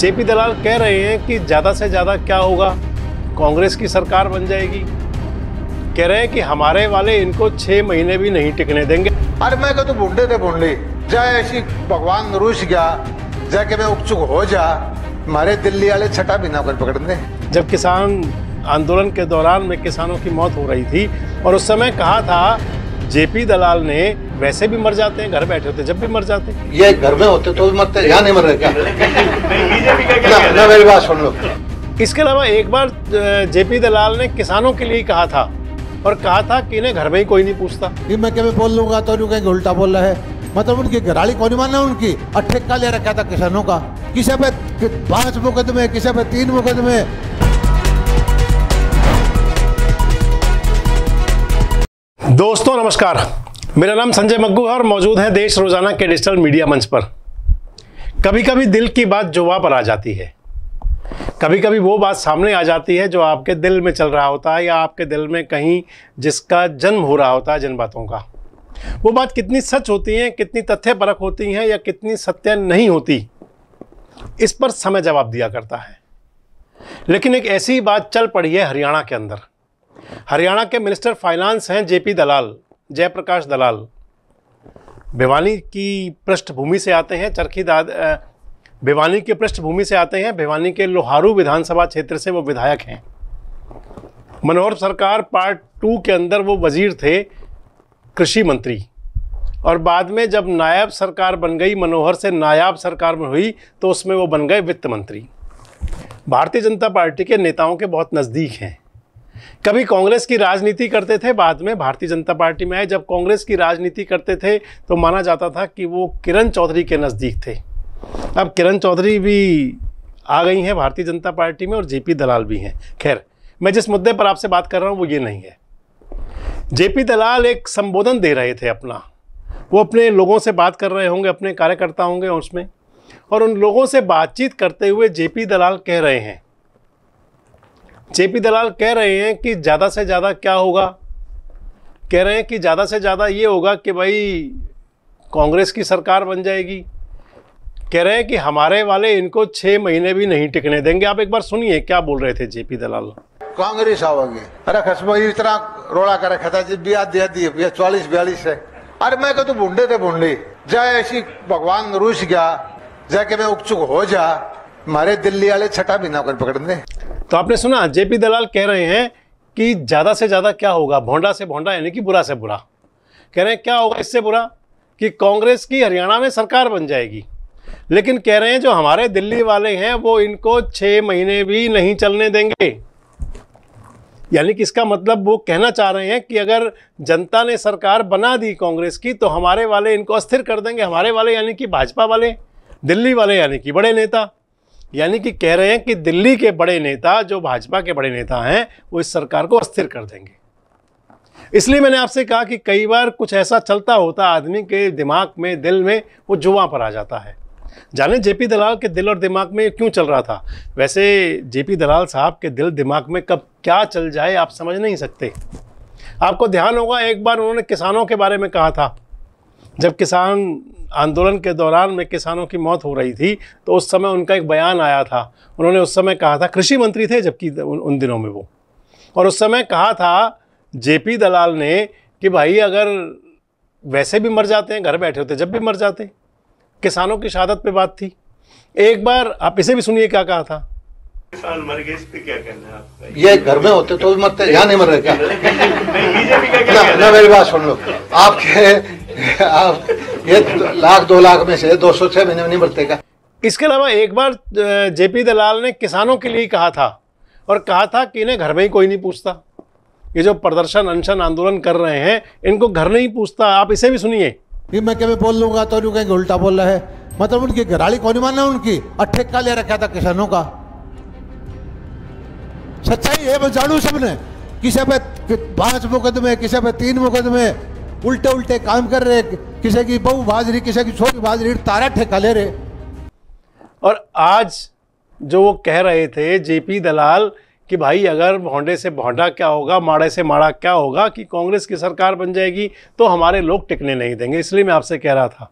JP दलाल कह रहे हैं कि ज़्यादा से ज़्यादा क्या होगा कांग्रेस की सरकार बन जाएगी कह रहे हैं कि हमारे वाले इनको छः महीने भी नहीं टिकने देंगे अरे मैं तो, तो बुंडे थे भूडे जय ऐसी भगवान रुस गया जय के मैं उत्सुक हो जा हमारे दिल्ली वाले छठा भी ना कर पकड़ दे जब किसान आंदोलन के दौरान में किसानों की मौत हो रही थी और उस समय कहा था जेपी दलाल ने वैसे भी मर जाते हैं घर बैठे होते जब भी मर जाते हैं ये घर में होते तो मरते यहाँ नहीं मर रहे क्या मेरी बात सुन लो इसके अलावा एक बार जेपी दलाल ने किसानों के लिए कहा था और कहा था कि इन्हें घर में ही कोई नहीं पूछता ये मैं कभी बोल लूंगा तो कहेंगे उल्टा बोल रहा है मतलब उनकी घराली कौन मान है उनकी और ले रखा था किसानों का किसे पे पांच मुकदमे किसे पे तीन मुकदमे दोस्तों नमस्कार मेरा नाम संजय मग्गू है और मौजूद है देश रोजाना के डिजिटल मीडिया मंच पर कभी कभी दिल की बात जुबा पर आ जाती है कभी कभी वो बात सामने आ जाती है जो आपके दिल में चल रहा होता है या आपके दिल में कहीं जिसका जन्म हो रहा होता है जिन बातों का वो बात कितनी सच होती है कितनी तथ्य परक होती हैं या कितनी सत्य नहीं होती इस पर समय जवाब दिया करता है लेकिन एक ऐसी बात चल पड़ी है हरियाणा के अंदर हरियाणा के मिनिस्टर फाइनेंस हैं जेपी दलाल जयप्रकाश दलाल भिवानी की पृष्ठभूमि से आते हैं चरखी दाद भिवानी की पृष्ठभूमि से आते हैं भिवानी के लोहारू विधानसभा क्षेत्र से वो विधायक हैं मनोहर सरकार पार्ट टू के अंदर वो वजीर थे कृषि मंत्री और बाद में जब नायब सरकार बन गई मनोहर से नायाब सरकार में हुई तो उसमें वो बन गए वित्त मंत्री भारतीय जनता पार्टी के नेताओं के बहुत नज़दीक हैं कभी कांग्रेस की राजनीति करते थे बाद में भारतीय जनता पार्टी में आए जब कांग्रेस की राजनीति करते थे तो माना जाता था कि वो किरण चौधरी के नज़दीक थे अब किरण चौधरी भी आ गई हैं भारतीय जनता पार्टी में और जेपी दलाल भी हैं खैर मैं जिस मुद्दे पर आपसे बात कर रहा हूँ वो ये नहीं है जेपी दलाल एक संबोधन दे रहे थे अपना वो अपने लोगों से बात कर रहे होंगे अपने कार्यकर्ता होंगे उसमें और उन लोगों से बातचीत करते हुए जेपी दलाल कह रहे हैं जेपी दलाल कह रहे हैं कि ज़्यादा से ज़्यादा क्या होगा कह रहे हैं कि ज़्यादा से ज़्यादा ये होगा कि भाई कांग्रेस की सरकार बन जाएगी कह रहे हैं कि हमारे वाले इनको छह महीने भी नहीं टिकने देंगे आप एक बार सुनिए क्या बोल रहे थे जेपी दलाल कांग्रेस आओगे अरे खसम इतना रोड़ा कर रखा था जब ब्याज दिया दिए चालीस बयालीस है अरे मैं कहूँ तो भूडे थे भूडे जय ऐसी भगवान रूस गया जय के मैं उत्सुक हो जा मारे दिल्ली वाले छठा भी नौकर पकड़ दे तो आपने सुना जेपी दलाल कह रहे हैं कि ज़्यादा से ज़्यादा क्या होगा भोंडा से भोंडा यानी कि बुरा से बुरा कह रहे हैं क्या होगा इससे बुरा कि कांग्रेस की हरियाणा में सरकार बन जाएगी लेकिन कह रहे हैं जो हमारे दिल्ली वाले हैं वो इनको छः महीने भी नहीं चलने देंगे यानी कि इसका मतलब वो कहना चाह रहे हैं कि अगर जनता ने सरकार बना दी कांग्रेस की तो हमारे वाले इनको अस्थिर कर देंगे हमारे वाले यानी कि भाजपा वाले दिल्ली वाले यानी कि बड़े नेता यानी कि कह रहे हैं कि दिल्ली के बड़े नेता जो भाजपा के बड़े नेता हैं वो इस सरकार को अस्थिर कर देंगे इसलिए मैंने आपसे कहा कि कई बार कुछ ऐसा चलता होता आदमी के दिमाग में दिल में वो जुआ पर आ जाता है जाने जेपी दलाल के दिल और दिमाग में क्यों चल रहा था वैसे जेपी दलाल साहब के दिल दिमाग में कब क्या चल जाए आप समझ नहीं सकते आपको ध्यान होगा एक बार उन्होंने किसानों के बारे में कहा था जब किसान आंदोलन के दौरान में किसानों की मौत हो रही थी तो उस समय उनका एक बयान आया था उन्होंने उस समय कहा था कृषि मंत्री थे जबकि उन दिनों में वो और उस समय कहा था जेपी दलाल ने कि भाई अगर वैसे भी मर जाते हैं घर बैठे होते जब भी मर जाते किसानों की शहादत पे बात थी एक बार आप इसे भी सुनिए क्या कहा था किसान मर गए इस पे क्या कहना है ये घर में होते तो मरते यहाँ नहीं मर रहे क्या बीजेपी का क्या ना मेरी बात सुन लो आपके आप ये लाख दो लाख में से दो सौ छह महीने में नहीं बरतेगा इसके अलावा एक बार जेपी दलाल ने किसानों के लिए कहा था और कहा था कि इन्हें घर में ही कोई नहीं पूछता ये जो प्रदर्शन अनशन आंदोलन कर रहे हैं इनको घर नहीं पूछता आप इसे भी सुनिए ये मैं कभी बोल लूंगा तो नहीं कहेंगे उल्टा बोल रहा है मतलब उनकी घराली कौन माना उनकी अट्ठे का ले रखा था किसानों का सच्चाई है मैं जानू सबने किसी पे पांच मुकदमे किसी पे तीन मुकदमे उल्टे उल्टे काम कर रहे किसी की बहू भाज रही किसी की छोटी भाज रही तारा ठेका ले रहे और आज जो वो कह रहे थे जेपी दलाल कि भाई अगर भोंडे से भोंडा क्या होगा माड़े से माड़ा क्या होगा कि कांग्रेस की सरकार बन जाएगी तो हमारे लोग टिकने नहीं देंगे इसलिए मैं आपसे कह रहा था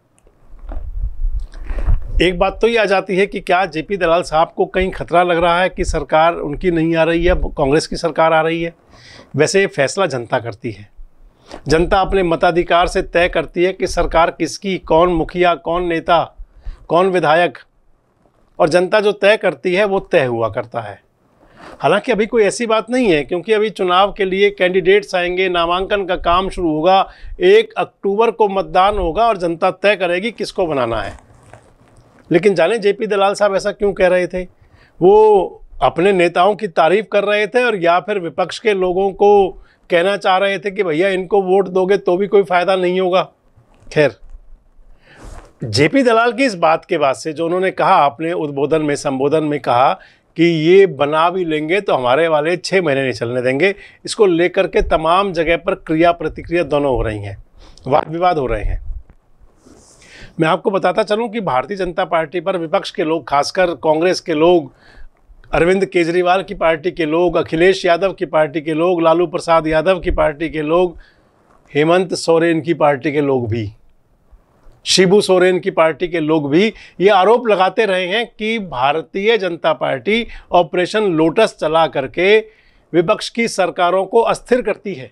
एक बात तो ये आ जाती है कि क्या जेपी दलाल साहब को कहीं खतरा लग रहा है कि सरकार उनकी नहीं आ रही है कांग्रेस की सरकार आ रही है वैसे ये फैसला जनता करती है जनता अपने मताधिकार से तय करती है कि सरकार किसकी कौन मुखिया कौन नेता कौन विधायक और जनता जो तय करती है वो तय हुआ करता है हालांकि अभी कोई ऐसी बात नहीं है क्योंकि अभी चुनाव के लिए कैंडिडेट्स आएंगे नामांकन का काम शुरू होगा एक अक्टूबर को मतदान होगा और जनता तय करेगी किसको बनाना है लेकिन जाने जेपी दलाल साहब ऐसा क्यों कह रहे थे वो अपने नेताओं की तारीफ कर रहे थे और या फिर विपक्ष के लोगों को कहना चाह रहे थे कि भैया इनको वोट दोगे तो भी कोई फ़ायदा नहीं होगा खैर जेपी दलाल की इस बात के बाद से जो उन्होंने कहा अपने उद्बोधन में संबोधन में कहा कि ये बना भी लेंगे तो हमारे वाले छः महीने नहीं चलने देंगे इसको लेकर के तमाम जगह पर क्रिया प्रतिक्रिया दोनों हो रही हैं वाद विवाद हो रहे हैं मैं आपको बताता चलूं कि भारतीय जनता पार्टी पर विपक्ष के लोग खासकर कांग्रेस के लोग अरविंद केजरीवाल की पार्टी के लोग अखिलेश यादव की पार्टी के लोग लालू प्रसाद यादव की पार्टी के लोग हेमंत सोरेन की पार्टी के लोग भी शिबू सोरेन की पार्टी के लोग भी ये आरोप लगाते रहे हैं कि भारतीय जनता पार्टी ऑपरेशन लोटस चला करके विपक्ष की सरकारों को अस्थिर करती है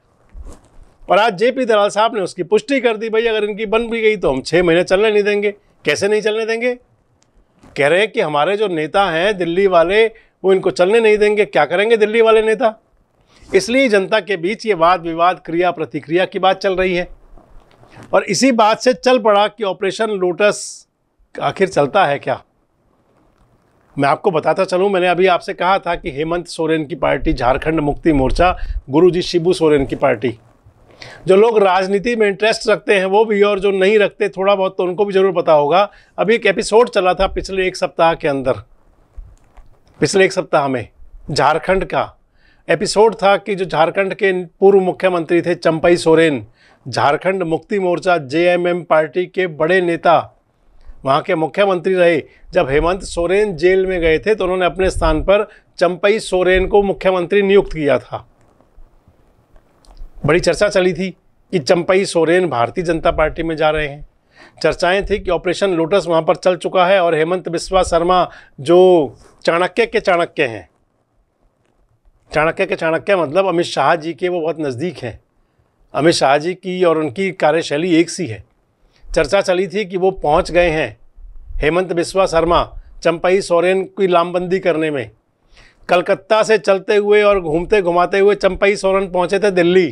और आज जेपी दलाल साहब ने उसकी पुष्टि कर दी भाई अगर इनकी बन भी गई तो हम छः महीने चलने नहीं देंगे कैसे नहीं चलने देंगे कह रहे हैं कि हमारे जो नेता हैं दिल्ली वाले वो इनको चलने नहीं देंगे क्या करेंगे दिल्ली वाले नेता इसलिए जनता के बीच ये वाद विवाद क्रिया प्रतिक्रिया की बात चल रही है और इसी बात से चल पड़ा कि ऑपरेशन लोटस आखिर चलता है क्या मैं आपको बताता चलूं मैंने अभी आपसे कहा था कि हेमंत सोरेन की पार्टी झारखंड मुक्ति मोर्चा गुरुजी शिबू सोरेन की पार्टी जो लोग राजनीति में इंटरेस्ट रखते हैं वो भी और जो नहीं रखते थोड़ा बहुत तो उनको भी ज़रूर पता होगा अभी एक एपिसोड चला था पिछले एक सप्ताह के अंदर पिछले एक सप्ताह में झारखंड का एपिसोड था कि जो झारखंड के पूर्व मुख्यमंत्री थे चंपई सोरेन झारखंड मुक्ति मोर्चा जेएमएम पार्टी के बड़े नेता वहाँ के मुख्यमंत्री रहे जब हेमंत सोरेन जेल में गए थे तो उन्होंने अपने स्थान पर चंपई सोरेन को मुख्यमंत्री नियुक्त किया था बड़ी चर्चा चली थी कि चंपई सोरेन भारतीय जनता पार्टी में जा रहे हैं चर्चाएं थी कि ऑपरेशन लोटस वहां पर चल चुका है और हेमंत बिस्वा शर्मा जो चाणक्य के चाणक्य हैं चाणक्य के चाणक्य मतलब अमित शाह जी के वो बहुत नज़दीक हैं अमित शाह जी की और उनकी कार्यशैली एक सी है चर्चा चली थी कि वो पहुंच गए हैं हेमंत बिस्वा शर्मा चंपई सोरेन की लामबंदी करने में कलकत्ता से चलते हुए और घूमते घुमाते हुए चंपई सोरेन पहुंचे थे दिल्ली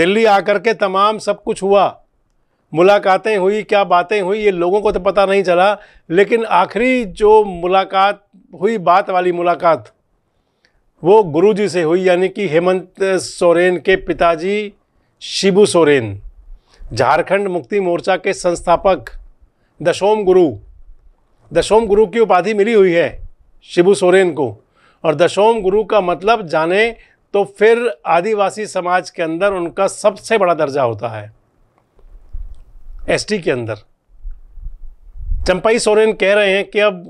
दिल्ली आकर के तमाम सब कुछ हुआ मुलाकातें हुई क्या बातें हुई ये लोगों को तो पता नहीं चला लेकिन आखिरी जो मुलाकात हुई बात वाली मुलाकात वो गुरुजी से हुई यानी कि हेमंत सोरेन के पिताजी शिबू सोरेन झारखंड मुक्ति मोर्चा के संस्थापक दशोम गुरु दशोम गुरु की उपाधि मिली हुई है शिबू सोरेन को और दशोम गुरु का मतलब जाने तो फिर आदिवासी समाज के अंदर उनका सबसे बड़ा दर्जा होता है एसटी के अंदर चंपाई सोरेन कह रहे हैं कि अब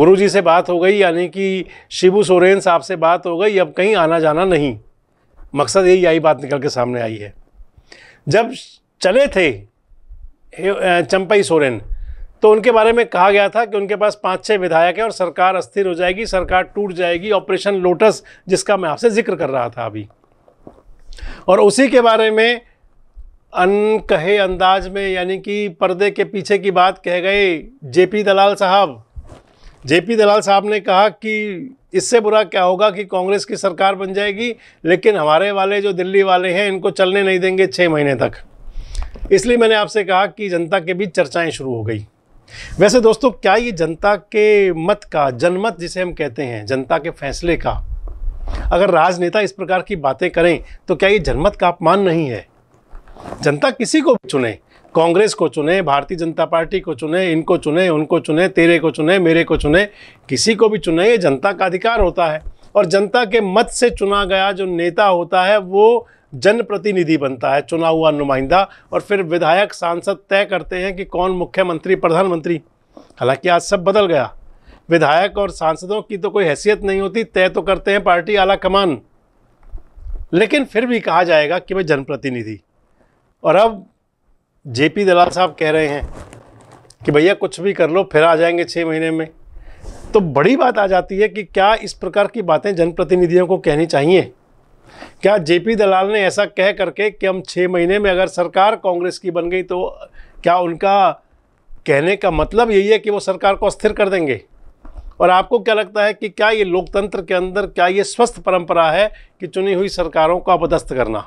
गुरुजी से बात हो गई यानी कि शिबू सोरेन साहब से बात हो गई अब कहीं आना जाना नहीं मकसद यही आई बात निकल के सामने आई है जब चले थे चंपई सोरेन तो उनके बारे में कहा गया था कि उनके पास पाँच छः विधायक हैं और सरकार अस्थिर हो जाएगी सरकार टूट जाएगी ऑपरेशन लोटस जिसका मैं आपसे जिक्र कर रहा था अभी और उसी के बारे में अनकहे अंदाज में यानी कि पर्दे के पीछे की बात कह गए जेपी दलाल साहब जेपी दलाल साहब ने कहा कि इससे बुरा क्या होगा कि कांग्रेस की सरकार बन जाएगी लेकिन हमारे वाले जो दिल्ली वाले हैं इनको चलने नहीं देंगे छः महीने तक इसलिए मैंने आपसे कहा कि जनता के बीच चर्चाएं शुरू हो गई वैसे दोस्तों क्या ये जनता के मत का जनमत जिसे हम कहते हैं जनता के फैसले का अगर राजनेता इस प्रकार की बातें करें तो क्या ये जनमत का अपमान नहीं है जनता किसी को चुने कांग्रेस को चुने भारतीय जनता पार्टी को चुने इनको चुने उनको चुने तेरे को चुने मेरे को चुने किसी को भी चुने ये जनता का अधिकार होता है और जनता के मत से चुना गया जो नेता होता है वो जनप्रतिनिधि बनता है चुना हुआ नुमाइंदा और फिर विधायक सांसद तय करते हैं कि कौन मुख्यमंत्री प्रधानमंत्री हालांकि आज सब बदल गया विधायक और सांसदों की तो कोई हैसियत नहीं होती तय तो करते हैं पार्टी आला कमान लेकिन फिर भी कहा जाएगा कि भाई जनप्रतिनिधि और अब जेपी दलाल साहब कह रहे हैं कि भैया कुछ भी कर लो फिर आ जाएंगे छः महीने में तो बड़ी बात आ जाती है कि क्या इस प्रकार की बातें जनप्रतिनिधियों को कहनी चाहिए क्या जेपी दलाल ने ऐसा कह करके कि हम छः महीने में अगर सरकार कांग्रेस की बन गई तो क्या उनका कहने का मतलब यही है कि वो सरकार को अस्थिर कर देंगे और आपको क्या लगता है कि क्या ये लोकतंत्र के अंदर क्या ये स्वस्थ परंपरा है कि चुनी हुई सरकारों को अपदस्थ करना